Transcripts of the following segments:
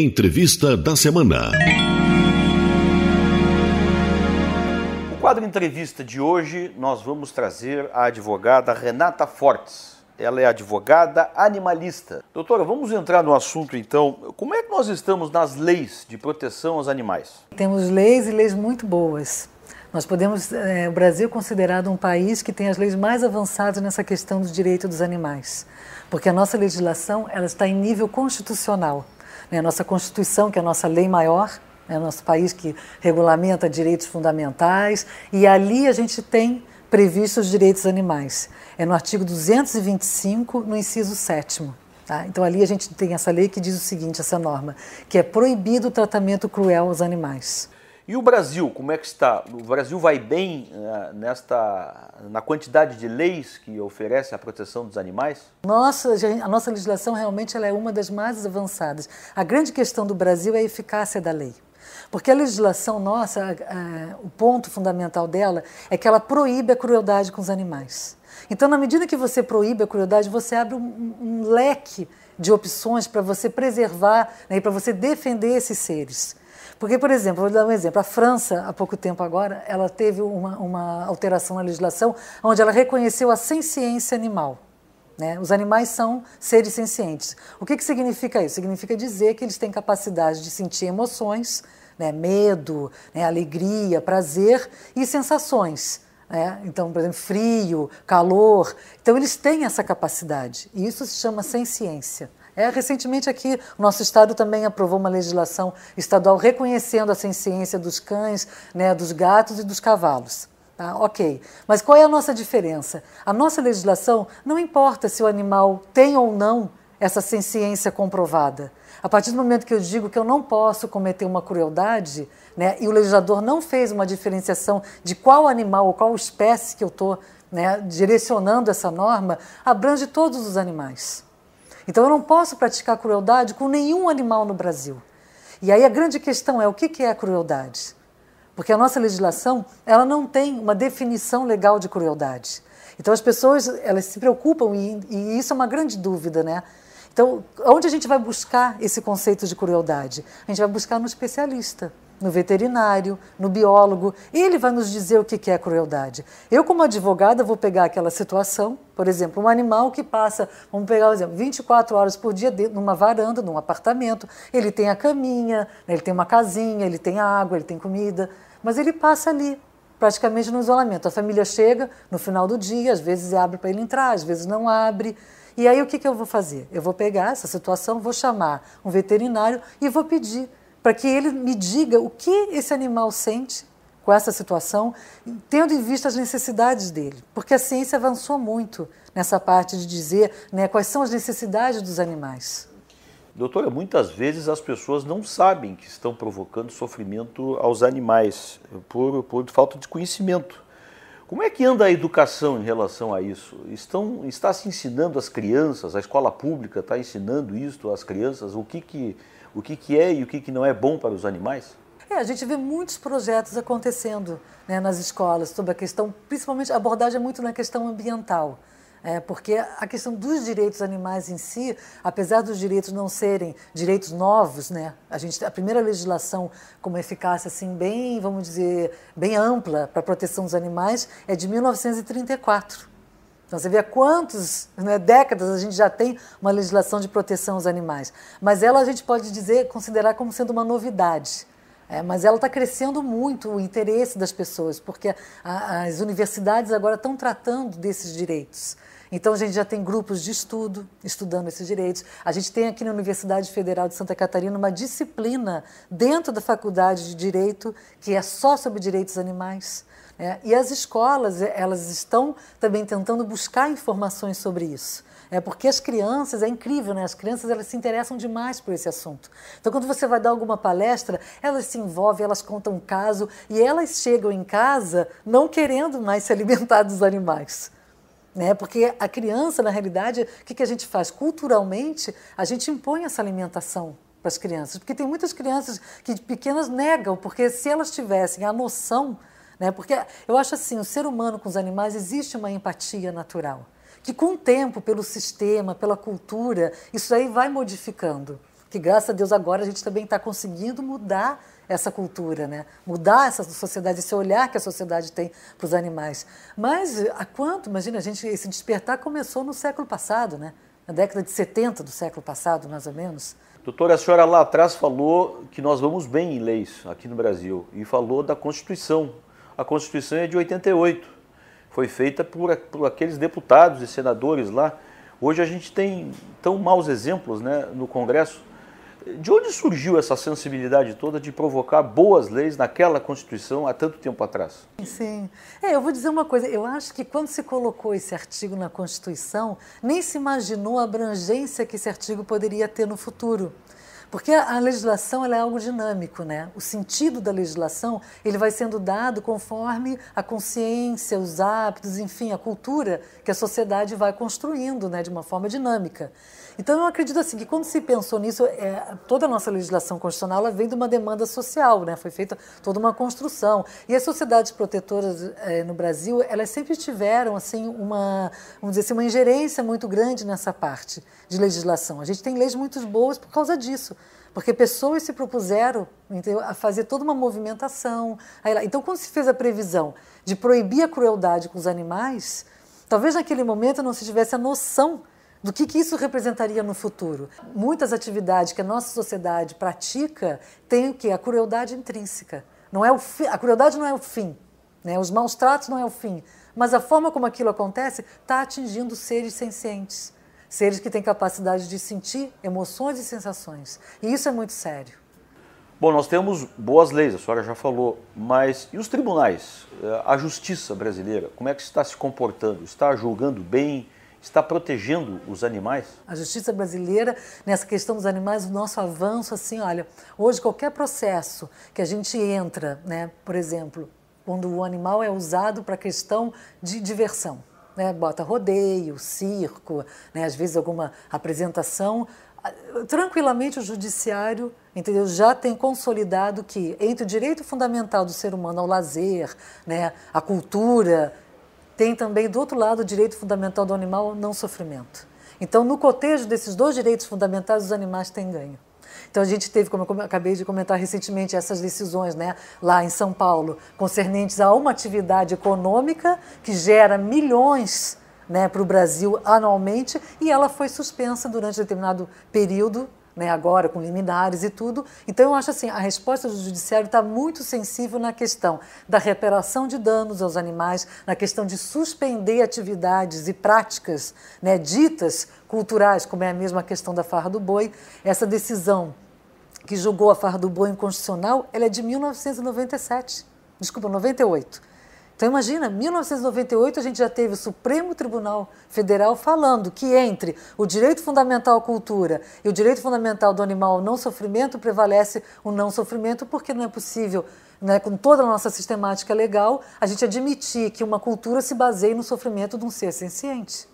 Entrevista da Semana. O quadro Entrevista de hoje, nós vamos trazer a advogada Renata Fortes. Ela é advogada animalista. Doutora, vamos entrar no assunto então. Como é que nós estamos nas leis de proteção aos animais? Temos leis e leis muito boas. Nós podemos, é, o Brasil é considerado um país que tem as leis mais avançadas nessa questão do direito dos animais, porque a nossa legislação ela está em nível constitucional. Né? Nossa Constituição, que é a nossa lei maior, né? nosso país que regulamenta direitos fundamentais, e ali a gente tem previsto os direitos animais. É no artigo 225, no inciso 7. Tá? Então, ali a gente tem essa lei que diz o seguinte: essa norma, que é proibido o tratamento cruel aos animais. E o Brasil, como é que está? O Brasil vai bem eh, nesta, na quantidade de leis que oferece a proteção dos animais? Nossa, a nossa legislação realmente ela é uma das mais avançadas. A grande questão do Brasil é a eficácia da lei. Porque a legislação nossa, o ponto fundamental dela é que ela proíbe a crueldade com os animais. Então, na medida que você proíbe a crueldade, você abre um, um leque de opções para você preservar né, e para você defender esses seres. Porque, por exemplo, vou dar um exemplo. A França, há pouco tempo agora, ela teve uma, uma alteração na legislação onde ela reconheceu a senciência animal. Né? Os animais são seres sencientes. O que, que significa isso? Significa dizer que eles têm capacidade de sentir emoções, né? medo, né? alegria, prazer e sensações. Né? então, por exemplo, frio, calor. Então, eles têm essa capacidade. E isso se chama senciência. É, recentemente aqui, o nosso estado também aprovou uma legislação estadual reconhecendo a ciência dos cães, né, dos gatos e dos cavalos. Tá, ok, mas qual é a nossa diferença? A nossa legislação não importa se o animal tem ou não essa ciência comprovada. A partir do momento que eu digo que eu não posso cometer uma crueldade, né, e o legislador não fez uma diferenciação de qual animal ou qual espécie que eu estou né, direcionando essa norma, abrange todos os animais. Então eu não posso praticar crueldade com nenhum animal no Brasil. E aí a grande questão é o que é a crueldade? Porque a nossa legislação ela não tem uma definição legal de crueldade. Então as pessoas elas se preocupam e, e isso é uma grande dúvida, né? Então onde a gente vai buscar esse conceito de crueldade? A gente vai buscar no especialista no veterinário, no biólogo, e ele vai nos dizer o que é crueldade. Eu, como advogada, vou pegar aquela situação, por exemplo, um animal que passa, vamos pegar o exemplo, 24 horas por dia numa varanda, num apartamento, ele tem a caminha, né, ele tem uma casinha, ele tem água, ele tem comida, mas ele passa ali, praticamente no isolamento. A família chega no final do dia, às vezes abre para ele entrar, às vezes não abre. E aí o que, que eu vou fazer? Eu vou pegar essa situação, vou chamar um veterinário e vou pedir para que ele me diga o que esse animal sente com essa situação, tendo em vista as necessidades dele, porque a ciência avançou muito nessa parte de dizer né, quais são as necessidades dos animais. Doutora, muitas vezes as pessoas não sabem que estão provocando sofrimento aos animais por, por falta de conhecimento. Como é que anda a educação em relação a isso? Estão, está se ensinando às crianças, a escola pública está ensinando isso às crianças, o que, que o que, que é e o que, que não é bom para os animais? É, a gente vê muitos projetos acontecendo né, nas escolas sobre a questão, principalmente a abordagem é muito na questão ambiental. É, porque a questão dos direitos animais em si, apesar dos direitos não serem direitos novos, né? A gente a primeira legislação com uma eficácia assim bem, vamos dizer, bem ampla para a proteção dos animais é de 1934. Então você vê há quantas né, décadas a gente já tem uma legislação de proteção aos animais. Mas ela a gente pode dizer, considerar como sendo uma novidade. É, mas ela está crescendo muito o interesse das pessoas, porque a, as universidades agora estão tratando desses direitos. Então, a gente já tem grupos de estudo estudando esses direitos. A gente tem aqui na Universidade Federal de Santa Catarina uma disciplina dentro da Faculdade de Direito que é só sobre direitos animais. É, e as escolas, eh, elas estão também tentando buscar informações sobre isso. É porque as crianças, é incrível, né? As crianças elas se interessam demais por esse assunto. Então, quando você vai dar alguma palestra, elas se envolvem, elas contam um caso e elas chegam em casa não querendo mais se alimentar dos animais. Né? Porque a criança, na realidade, o que, que a gente faz? Culturalmente, a gente impõe essa alimentação para as crianças. Porque tem muitas crianças que de pequenas negam, porque se elas tivessem a noção né? Porque eu acho assim, o ser humano com os animais existe uma empatia natural, que com o tempo, pelo sistema, pela cultura, isso aí vai modificando. Que graças a Deus agora a gente também está conseguindo mudar essa cultura, né? mudar essa sociedade, esse olhar que a sociedade tem para os animais. Mas há quanto, imagina, a gente, esse despertar começou no século passado, né? na década de 70 do século passado, mais ou menos. Doutora, a senhora lá atrás falou que nós vamos bem em leis aqui no Brasil e falou da Constituição a Constituição é de 88. Foi feita por, por aqueles deputados e senadores lá. Hoje a gente tem tão maus exemplos né, no Congresso. De onde surgiu essa sensibilidade toda de provocar boas leis naquela Constituição há tanto tempo atrás? Sim. É, eu vou dizer uma coisa. Eu acho que quando se colocou esse artigo na Constituição, nem se imaginou a abrangência que esse artigo poderia ter no futuro. Porque a legislação é algo dinâmico, né? O sentido da legislação ele vai sendo dado conforme a consciência, os hábitos, enfim, a cultura que a sociedade vai construindo, né, de uma forma dinâmica. Então eu acredito assim que quando se pensou nisso, é, toda a nossa legislação constitucional ela vem de uma demanda social, né? Foi feita toda uma construção e as sociedades protetoras é, no Brasil elas sempre tiveram assim uma, vamos dizer assim, uma ingerência muito grande nessa parte de legislação. A gente tem leis muito boas por causa disso porque pessoas se propuseram entendeu, a fazer toda uma movimentação. Então, quando se fez a previsão de proibir a crueldade com os animais, talvez naquele momento não se tivesse a noção do que, que, isso representaria no futuro. Muitas atividades que a nossa sociedade pratica têm o quê? A crueldade intrínseca. Não é o fi... A crueldade não é o fim, né? os maus tratos não é o fim, mas a forma como aquilo acontece está atingindo seres sencientes seres que têm capacidade de sentir emoções e sensações. E isso é muito sério. Bom, nós temos boas leis, a senhora já falou, mas e os tribunais? Eh, a justiça brasileira, como é que está se comportando? Está julgando bem? Está protegendo os animais? A justiça brasileira, nessa questão dos animais, o nosso avanço, assim, olha, hoje qualquer processo que a gente entra, né, por exemplo, quando o animal é usado para questão de diversão, né? bota rodeio, circo, né? às vezes alguma apresentação. Ah, tranquilamente o judiciário entendeu? já tem consolidado que entre o direito fundamental do ser humano ao lazer, né? a cultura, tem também do outro lado o direito fundamental do animal ao não sofrimento. Então, no cotejo desses dois direitos fundamentais, os animais têm ganho. Então a gente teve, como eu acabei de comentar recentemente, essas decisões né, lá em São Paulo, concernentes a uma atividade econômica que gera milhões né, para o Brasil anualmente e ela foi suspensa durante determinado período né, agora com liminares e tudo. Então, eu acho assim, a resposta do judiciário está muito sensível na questão da reparação de danos aos animais, na questão de suspender atividades e práticas né, ditas culturais, como é a mesma questão da farra do boi. Essa decisão que julgou a farra do boi inconstitucional, ela é de 1997, desculpa, 98. Então imagina, 1998 a gente já teve o Supremo Tribunal Federal falando que entre o direito fundamental à cultura e o direito fundamental do animal ao não sofrimento prevalece o não sofrimento porque não é possível, né, com toda a nossa sistemática legal, a gente admitir que uma cultura se baseie no sofrimento de um ser senciente.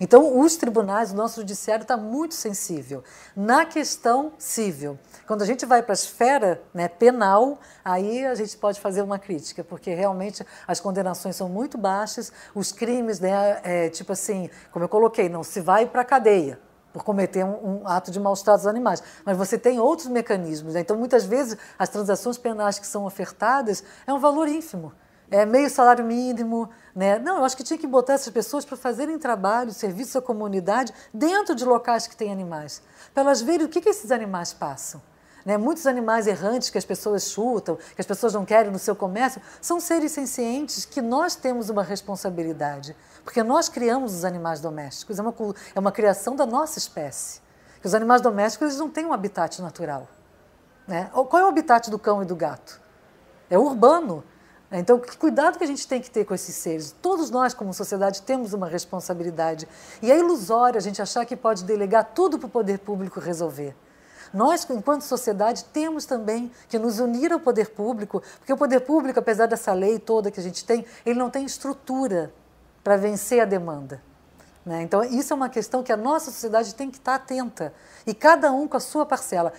Então, os tribunais, o nosso judiciário está muito sensível. Na questão civil, quando a gente vai para a esfera né, penal, aí a gente pode fazer uma crítica, porque realmente as condenações são muito baixas, os crimes, né, é, tipo assim, como eu coloquei, não se vai para a cadeia, por cometer um, um, ato de maus tratos aos animais. Mas você tem outros mecanismos. Né? Então, muitas vezes, as transações penais que são ofertadas é um valor ínfimo é, meio salário mínimo. Né? Não, eu acho que tinha que botar essas pessoas para fazerem trabalho, serviço à comunidade, dentro de locais que têm animais, para elas verem o que, que esses animais passam. Né? Muitos animais errantes que as pessoas chutam, que as pessoas não querem no seu comércio, são seres sencientes que nós temos uma responsabilidade, porque nós criamos os animais domésticos, é uma, é uma criação da nossa espécie. Que os animais domésticos eles não têm um habitat natural. Né? Qual é o habitat do cão e do gato? É urbano, né? Então, que cuidado que a gente tem que ter com esses seres. Todos nós, como sociedade, temos uma responsabilidade. E é ilusório a gente achar que pode delegar tudo para o poder público resolver. Nós, enquanto sociedade, temos também que nos unir ao poder público, porque o poder público, apesar dessa lei toda que a gente tem, ele não tem estrutura para vencer a demanda. Né? Então, isso é uma questão que a nossa sociedade tem que estar atenta, e cada um com a sua parcela.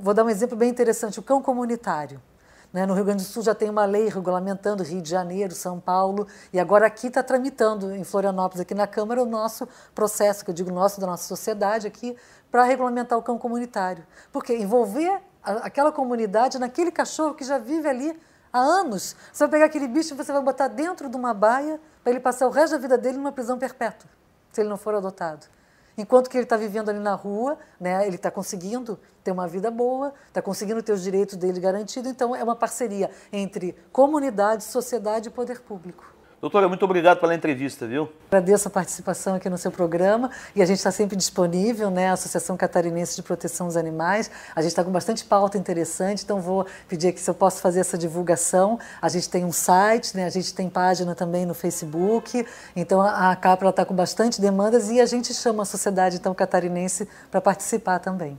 Vou dar um exemplo bem interessante: o cão comunitário. Né? No Rio Grande do Sul já tem uma lei regulamentando Rio de Janeiro, São Paulo, e agora aqui está tramitando, em Florianópolis, aqui na Câmara, o nosso processo, que eu digo nosso, da nossa sociedade aqui, para regulamentar o cão comunitário. Porque envolver a, aquela comunidade naquele cachorro que já vive ali há anos. Você vai pegar aquele bicho e você vai botar dentro de uma baia para ele passar o resto da vida dele numa prisão perpétua, se ele não for adotado enquanto que ele está vivendo ali na rua, né, ele está conseguindo ter uma vida boa, está conseguindo ter os direitos dele garantidos. Então, é uma parceria entre comunidade, sociedade e poder público. Doutora, muito obrigado pela entrevista, viu? Agradeço a participação aqui no seu programa e a gente está sempre disponível, né? A Associação Catarinense de Proteção dos Animais. A gente está com bastante pauta interessante, então vou pedir aqui se eu posso fazer essa divulgação. A gente tem um site, né? A gente tem página também no Facebook. Então a CAPRA está com bastante demandas e a gente chama a sociedade então catarinense para participar também.